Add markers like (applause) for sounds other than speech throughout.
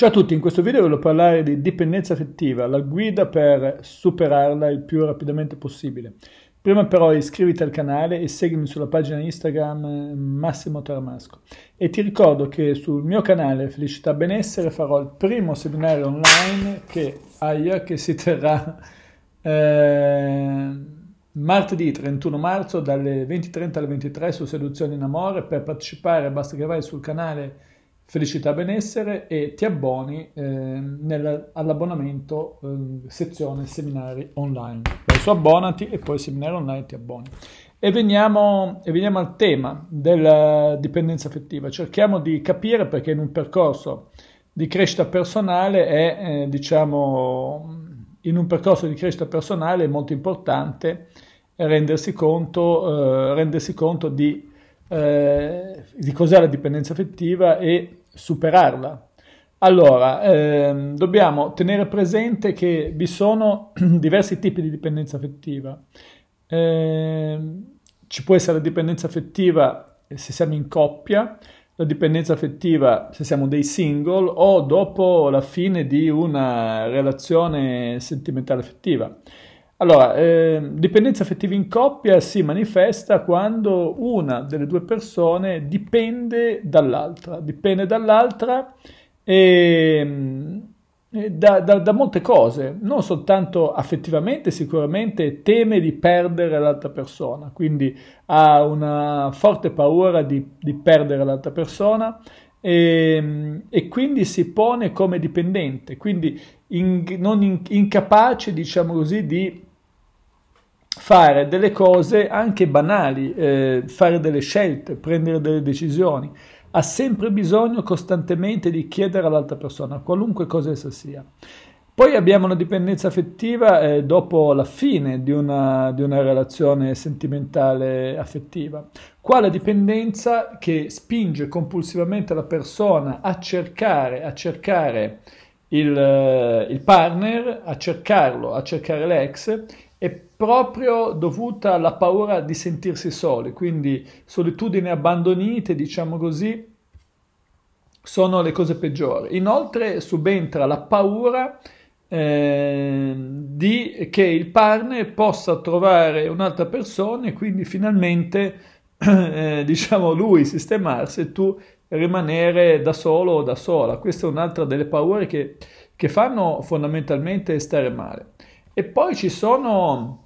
Ciao a tutti, in questo video voglio parlare di dipendenza affettiva, la guida per superarla il più rapidamente possibile. Prima però iscriviti al canale e seguimi sulla pagina Instagram eh, Massimo Taramasco. E ti ricordo che sul mio canale Felicità Benessere farò il primo seminario online che, aia, che si terrà eh, martedì 31 marzo dalle 20.30 alle 23 su Seduzione in Amore. Per partecipare basta che vai sul canale felicità benessere e ti abboni eh, nel, all'abbonamento eh, sezione seminari online. Adesso abbonati e poi seminari online ti abboni. E veniamo, e veniamo al tema della dipendenza affettiva. Cerchiamo di capire perché in un percorso di crescita personale è, eh, diciamo, in un percorso di crescita personale è molto importante rendersi conto, eh, rendersi conto di, eh, di cos'è la dipendenza affettiva e superarla. Allora, ehm, dobbiamo tenere presente che vi sono (clears throat) diversi tipi di dipendenza affettiva. Eh, ci può essere la dipendenza affettiva se siamo in coppia, la dipendenza affettiva se siamo dei single o dopo la fine di una relazione sentimentale affettiva. Allora, eh, dipendenza affettiva in coppia si manifesta quando una delle due persone dipende dall'altra, dipende dall'altra e, ehm, e da, da, da, molte cose, non soltanto affettivamente, sicuramente teme di perdere l'altra persona, quindi ha una forte paura di, di perdere l'altra persona e, ehm, e, quindi si pone come dipendente, quindi in, non in, incapace, diciamo così, di fare delle cose anche banali, eh, fare delle scelte, prendere delle decisioni. Ha sempre bisogno costantemente di chiedere all'altra persona, qualunque cosa essa sia. Poi abbiamo una dipendenza affettiva eh, dopo la fine di una, di una relazione sentimentale affettiva. Qua la dipendenza che spinge compulsivamente la persona a cercare, a cercare il, eh, il, partner, a cercarlo, a cercare l'ex è proprio dovuta alla paura di sentirsi soli, quindi solitudine abbandonite, diciamo così, sono le cose peggiori. Inoltre subentra la paura eh, di, che il partner possa trovare un'altra persona e quindi finalmente (clears throat) eh, diciamo lui sistemarsi e tu rimanere da solo o da sola. Questa è un'altra delle paure che, che fanno fondamentalmente stare male. E poi ci sono,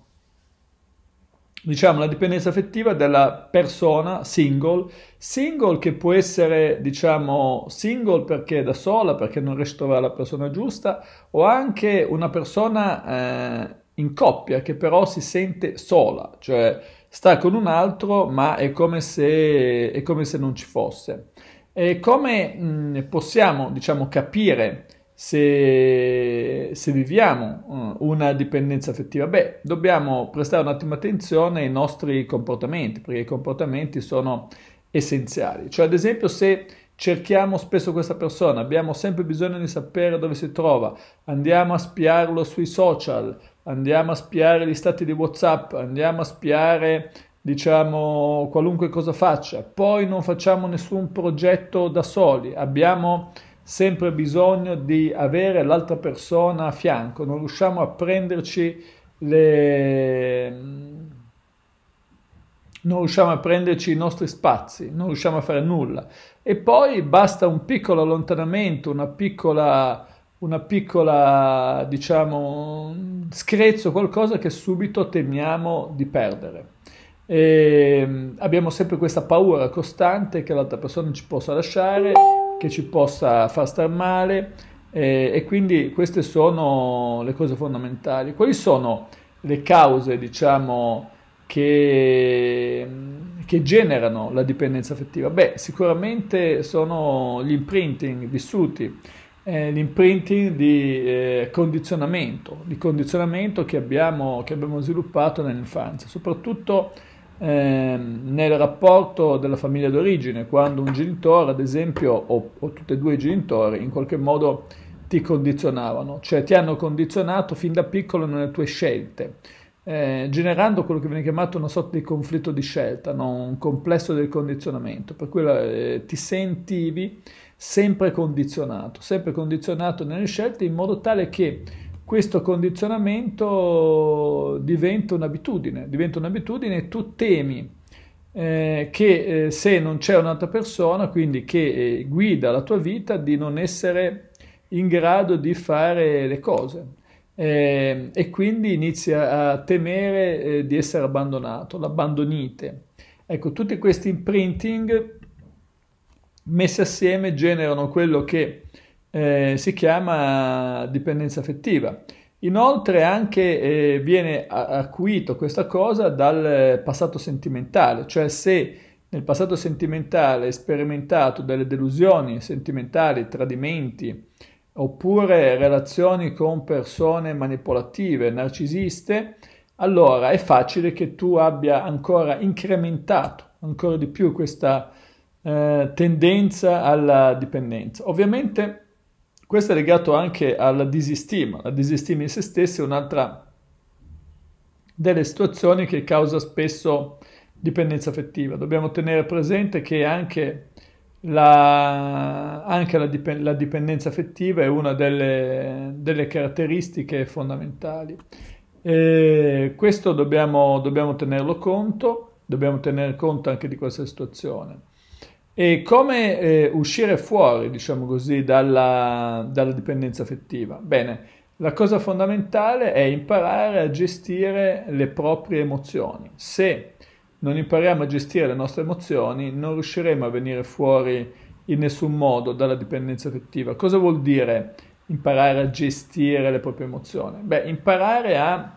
diciamo, la dipendenza affettiva della persona single, single che può essere, diciamo, single perché è da sola, perché non riesce a trovare la persona giusta, o anche una persona eh, in coppia che però si sente sola, cioè sta con un altro ma è come se, è come se non ci fosse. E come mh, mm, possiamo, diciamo, capire se, se viviamo mm, una dipendenza affettiva? Beh, dobbiamo prestare un attimo attenzione ai nostri comportamenti, perché i comportamenti sono essenziali. Cioè, ad esempio, se cerchiamo spesso questa persona, abbiamo sempre bisogno di sapere dove si trova, andiamo a spiarlo sui social, andiamo a spiare gli stati di WhatsApp, andiamo a spiare diciamo qualunque cosa faccia, poi non facciamo nessun progetto da soli, abbiamo sempre bisogno di avere l'altra persona a fianco, non riusciamo a prenderci le... non riusciamo a prenderci i nostri spazi, non riusciamo a fare nulla. E poi basta un piccolo allontanamento, una piccola, una piccola diciamo, screzzo, qualcosa che subito temiamo di perdere. E ehm, abbiamo sempre questa paura costante che l'altra persona ci possa lasciare che ci possa far star male eh, e quindi queste sono le cose fondamentali. Quali sono le cause, diciamo, che, che generano la dipendenza affettiva? Beh, sicuramente sono gli imprinting vissuti, eh, l'imprinting di eh, condizionamento, di condizionamento che abbiamo, che abbiamo sviluppato nell'infanzia, soprattutto Ehm, nel rapporto della famiglia d'origine, quando un genitore, ad esempio, o, o tutti e due i genitori, in qualche modo ti condizionavano, cioè ti hanno condizionato fin da piccolo nelle tue scelte, eh, generando quello che viene chiamato una sorta di conflitto di scelta, no? un complesso del condizionamento, per cui eh, ti sentivi sempre condizionato, sempre condizionato nelle scelte in modo tale che questo condizionamento diventa un'abitudine, diventa un'abitudine e tu temi eh, che eh, se non c'è un'altra persona, quindi che eh, guida la tua vita, di non essere in grado di fare le cose. Eh, e quindi inizi a temere eh, di essere abbandonato, l'abbandonite. Ecco, tutti questi imprinting messi assieme generano quello che eh, si chiama dipendenza affettiva. Inoltre anche eh, viene acuito questa cosa dal passato sentimentale, cioè se nel passato sentimentale hai sperimentato delle delusioni sentimentali, tradimenti, oppure relazioni con persone manipolative, narcisiste, allora è facile che tu abbia ancora incrementato ancora di più questa eh, tendenza alla dipendenza. Ovviamente questo è legato anche alla disistima. La disistima in se stessa è un'altra delle situazioni che causa spesso dipendenza affettiva. Dobbiamo tenere presente che anche la, anche la, dipen la dipendenza affettiva è una delle, delle caratteristiche fondamentali. E questo dobbiamo, dobbiamo tenerlo conto, dobbiamo tenere conto anche di questa situazione. E come eh, uscire fuori, diciamo così, dalla, dalla, dipendenza affettiva? Bene, la cosa fondamentale è imparare a gestire le proprie emozioni. Se non impariamo a gestire le nostre emozioni, non riusciremo a venire fuori in nessun modo dalla dipendenza affettiva. Cosa vuol dire imparare a gestire le proprie emozioni? Beh, imparare a,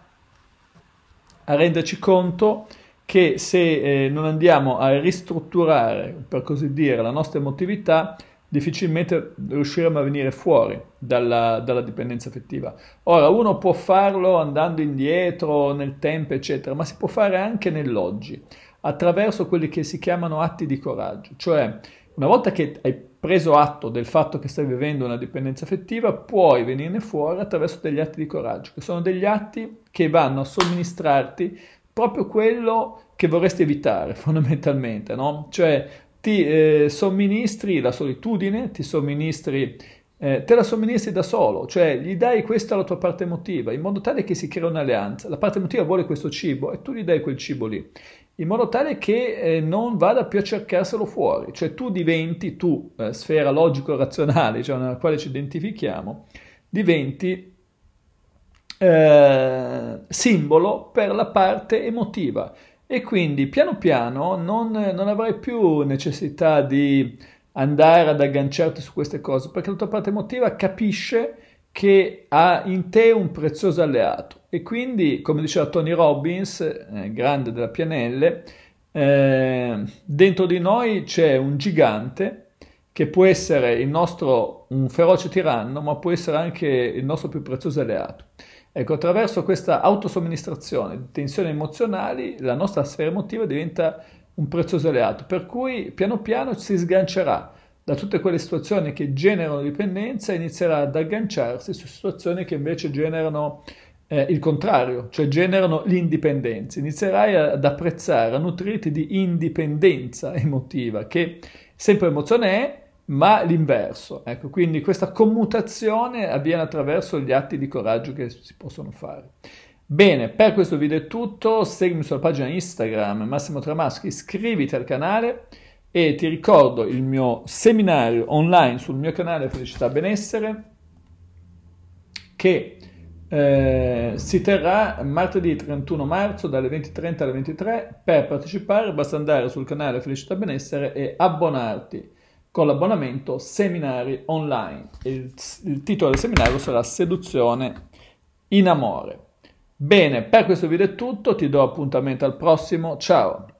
a renderci conto che se eh, non andiamo a ristrutturare, per così dire, la nostra emotività, difficilmente riusciremo a venire fuori dalla, dalla, dipendenza affettiva. Ora, uno può farlo andando indietro nel tempo, eccetera, ma si può fare anche nell'oggi, attraverso quelli che si chiamano atti di coraggio, cioè una volta che hai preso atto del fatto che stai vivendo una dipendenza affettiva, puoi venirne fuori attraverso degli atti di coraggio, che sono degli atti che vanno a somministrarti proprio quello che vorresti evitare (laughs) fondamentalmente, no? Cioè ti eh, somministri la solitudine, ti somministri, eh, te la somministri da solo, cioè gli dai questa alla tua parte emotiva, in modo tale che si crea un'alleanza. La parte emotiva vuole questo cibo e tu gli dai quel cibo lì, in modo tale che eh, non vada più a cercarselo fuori, cioè tu diventi, tu, eh, sfera logico-razionale, cioè nella quale ci identifichiamo, diventi eh, simbolo per la parte emotiva e quindi piano piano non, non avrai più necessità di andare ad agganciarti su queste cose perché la tua parte emotiva capisce che ha in te un prezioso alleato e quindi come diceva Tony Robbins, eh, grande della Pianelle, eh, dentro di noi c'è un gigante che può essere il nostro un feroce tiranno, ma può essere anche il nostro più prezioso alleato. Ecco, attraverso questa autosomministrazione di tensioni emozionali la nostra sfera emotiva diventa un prezioso alleato, per cui piano piano si sgancerà da tutte quelle situazioni che generano dipendenza e inizierà ad agganciarsi su situazioni che invece generano eh, il contrario, cioè generano l'indipendenza. Inizierai ad apprezzare, a nutrirti di indipendenza emotiva, che sempre emozione è, ma l'inverso. Ecco, quindi questa commutazione avviene attraverso gli atti di coraggio che si possono fare. Bene, per questo video è tutto, seguimi sulla pagina Instagram Massimo Tramaschi, iscriviti al canale e ti ricordo il mio seminario online sul mio canale Felicità Benessere che eh, si terrà martedì 31 marzo dalle 20.30 alle 23. Per partecipare basta andare sul canale Felicità Benessere e abbonarti con l'abbonamento Seminari Online. Il, il titolo del seminario sarà Seduzione in Amore. Bene, per questo video è tutto, ti do appuntamento al prossimo, ciao!